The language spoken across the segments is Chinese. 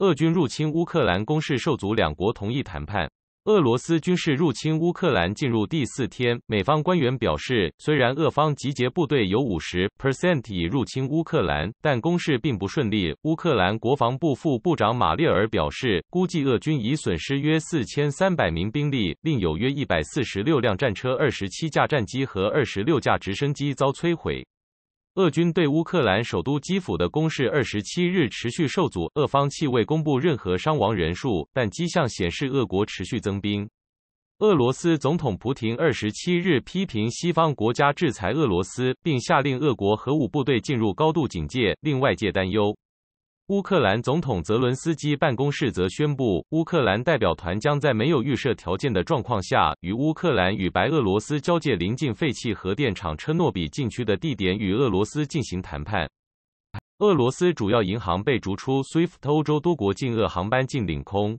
俄军入侵乌克兰攻势受阻，两国同意谈判。俄罗斯军事入侵乌克兰进入第四天，美方官员表示，虽然俄方集结部队有五十 percent 已入侵乌克兰，但攻势并不顺利。乌克兰国防部副部长马列尔表示，估计俄军已损失约四千三百名兵力，另有约一百四十六辆战车、二十七架战机和二十六架直升机遭摧毁。俄军对乌克兰首都基辅的攻势，二十七日持续受阻。俄方未公布任何伤亡人数，但迹象显示俄国持续增兵。俄罗斯总统普京二十七日批评西方国家制裁俄罗斯，并下令俄国核武部队进入高度警戒，令外界担忧。乌克兰总统泽伦斯基办公室则宣布，乌克兰代表团将在没有预设条件的状况下，与乌克兰与白俄罗斯交界、临近废弃核电厂车诺比禁区的地点与俄罗斯进行谈判。俄罗斯主要银行被逐出 SWIFT，欧洲多国禁俄航班进领空。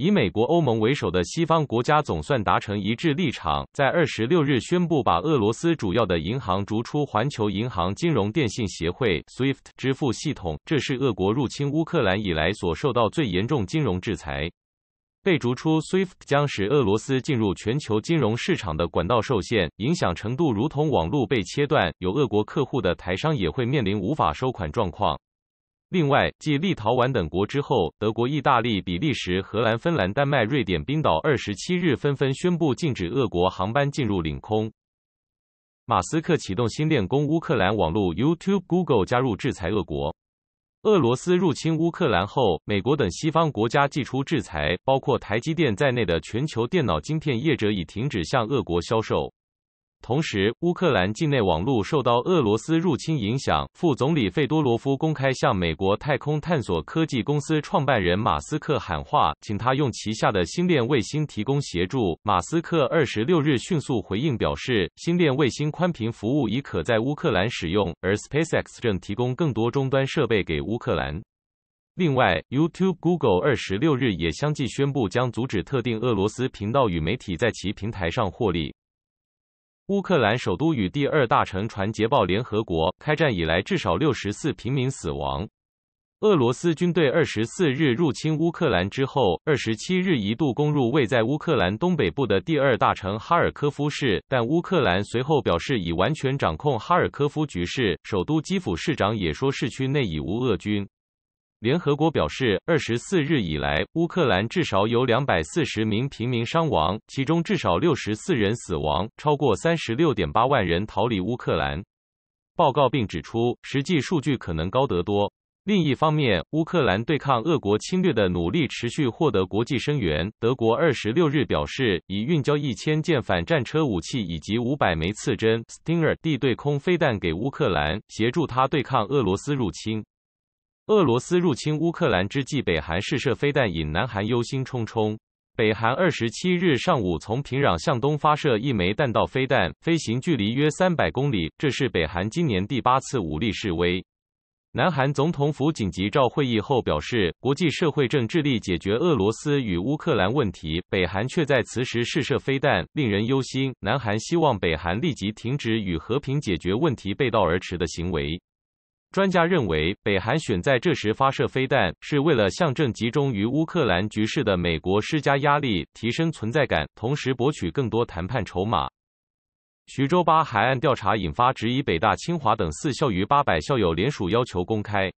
以美国、欧盟为首的西方国家总算达成一致立场，在二十六日宣布把俄罗斯主要的银行逐出环球银行金融电信协会 （SWIFT） 支付系统。这是俄国入侵乌克兰以来所受到最严重金融制裁。被逐出 SWIFT 将使俄罗斯进入全球金融市场的管道受限，影响程度如同网络被切断。有俄国客户的台商也会面临无法收款状况。另外，继立陶宛等国之后，德国、意大利、比利时、荷兰、芬兰、丹麦、瑞典、冰岛二十七日纷纷宣布禁止俄国航班进入领空。马斯克启动新链工乌克兰网络，YouTube、Google 加入制裁俄国。俄罗斯入侵乌克兰后，美国等西方国家祭出制裁，包括台积电在内的全球电脑晶片业者已停止向俄国销售。同时，乌克兰境内网路受到俄罗斯入侵影响。副总理费多罗夫公开向美国太空探索科技公司创办人马斯克喊话，请他用旗下的星链卫星提供协助。马斯克二十六日迅速回应表示，星链卫星宽频服务已可在乌克兰使用，而 SpaceX 正提供更多终端设备给乌克兰。另外，YouTube、Google 二十六日也相继宣布将阻止特定俄罗斯频道与媒体在其平台上获利。乌克兰首都与第二大城传捷报，联合国开战以来至少六十四平民死亡。俄罗斯军队二十四日入侵乌克兰之后，二十七日一度攻入位在乌克兰东北部的第二大城哈尔科夫市，但乌克兰随后表示已完全掌控哈尔科夫局势。首都基辅市长也说市区内已无俄军。联合国表示，二十四日以来，乌克兰至少有两百四十名平民伤亡，其中至少六十四人死亡，超过三十六点八万人逃离乌克兰。报告并指出，实际数据可能高得多。另一方面，乌克兰对抗俄国侵略的努力持续获得国际声援。德国二十六日表示，已运交一千件反战车武器以及五百枚刺针 （Stinger） 地对空飞弹给乌克兰，协助他对抗俄罗斯入侵。俄罗斯入侵乌克兰之际，北韩试射飞弹引南韩忧心忡忡。北韩二十七日上午从平壤向东发射一枚弹道飞弹，飞行距离约三百公里。这是北韩今年第八次武力示威。南韩总统府紧急召会议后表示，国际社会正致力解决俄罗斯与乌克兰问题，北韩却在此时试射飞弹，令人忧心。南韩希望北韩立即停止与和平解决问题背道而驰的行为。专家认为，北韩选在这时发射飞弹，是为了象征集中于乌克兰局势的美国施加压力，提升存在感，同时博取更多谈判筹码。徐州八海岸调查引发质疑，北大、清华等四校逾八百校友联署要求公开。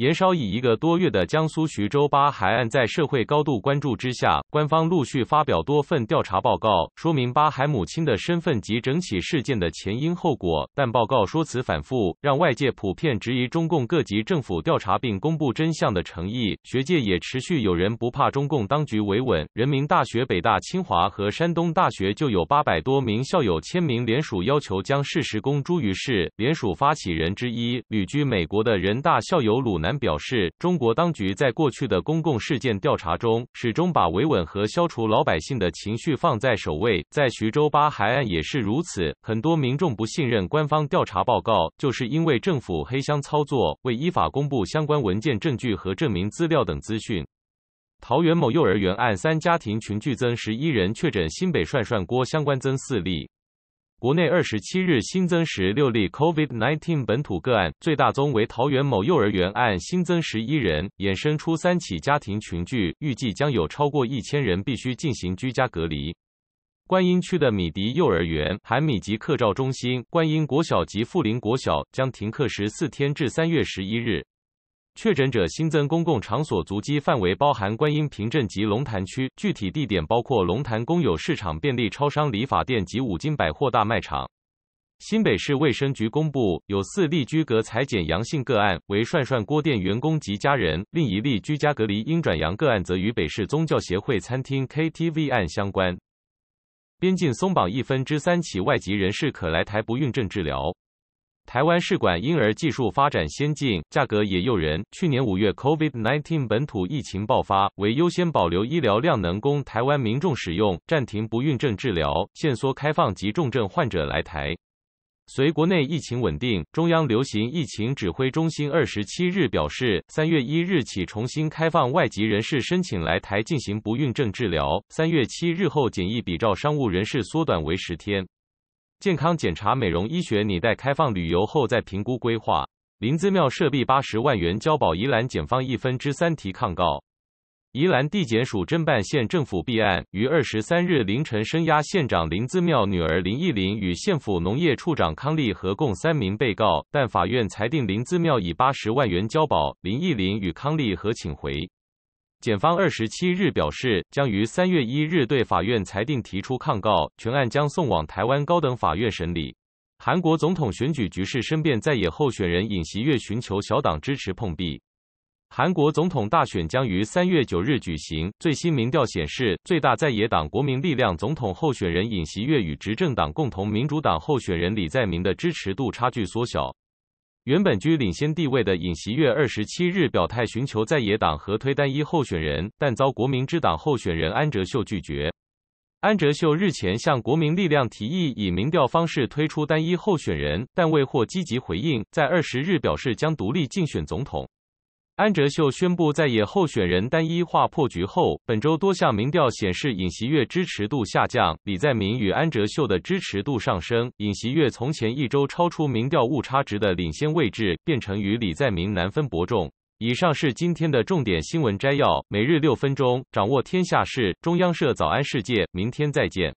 延烧以一个多月的江苏徐州八海岸在社会高度关注之下，官方陆续发表多份调查报告，说明八海母亲的身份及整起事件的前因后果。但报告说辞反复，让外界普遍质疑中共各级政府调查并公布真相的诚意。学界也持续有人不怕中共当局维稳，人民大学、北大、清华和山东大学就有八百多名校友签名联署，要求将事实公诸于世。联署发起人之一、旅居美国的人大校友鲁南。表示，中国当局在过去的公共事件调查中，始终把维稳和消除老百姓的情绪放在首位，在徐州八海岸也是如此。很多民众不信任官方调查报告，就是因为政府黑箱操作，未依法公布相关文件、证据和证明资料等资讯。桃园某幼儿园案三家庭群聚增十一人确诊，新北涮涮锅相关增四例。国内二十七日新增十六例 COVID-19 本土个案，最大宗为桃园某幼儿园案，新增十一人，衍生出三起家庭群聚，预计将有超过一千人必须进行居家隔离。观音区的米迪幼儿园、含米级客照中心、观音国小及富林国小将停课十四天，至三月十一日。确诊者新增公共场所足迹范围包含观音坪镇及龙潭区，具体地点包括龙潭公有市场、便利超商、理发店及五金百货大卖场。新北市卫生局公布，有四例居隔裁剪阳性个案为涮涮锅店员工及家人，另一例居家隔离阴转阳个案则与北市宗教协会餐厅 KTV 案相关。边境松绑，一分之三起外籍人士可来台不孕症治疗。台湾试管婴儿技术发展先进，价格也诱人。去年五月，COVID-19 本土疫情爆发，为优先保留医疗量能，供台湾民众使用，暂停不孕症治疗，限缩开放急重症患者来台。随国内疫情稳定，中央流行疫情指挥中心二十七日表示，三月一日起重新开放外籍人士申请来台进行不孕症治疗，三月七日后检疫比照商务人士缩短为十天。健康检查、美容医学，你待开放旅游后再评估规划。林资庙涉币八十万元交保，宜兰检方一分之三提抗告。宜兰地检署侦办县政府弊案，于二十三日凌晨声押县长林资庙女儿林艺林与县府农业处长康丽和共三名被告，但法院裁定林资庙以八十万元交保，林艺林与康丽和请回。检方二十七日表示，将于三月一日对法院裁定提出抗告，全案将送往台湾高等法院审理。韩国总统选举局势申辩在野候选人尹锡月寻求小党支持碰壁。韩国总统大选将于三月九日举行，最新民调显示，最大在野党国民力量总统候选人尹锡月与执政党共同民主党候选人李在明的支持度差距缩小。原本居领先地位的尹锡悦二十七日表态寻求在野党和推单一候选人，但遭国民之党候选人安哲秀拒绝。安哲秀日前向国民力量提议以民调方式推出单一候选人，但未获积极回应。在二十日表示将独立竞选总统。安哲秀宣布在野候选人单一化破局后，本周多项民调显示尹锡悦支持度下降，李在明与安哲秀的支持度上升。尹锡悦从前一周超出民调误差值的领先位置，变成与李在明难分伯仲。以上是今天的重点新闻摘要，每日六分钟掌握天下事。中央社早安世界，明天再见。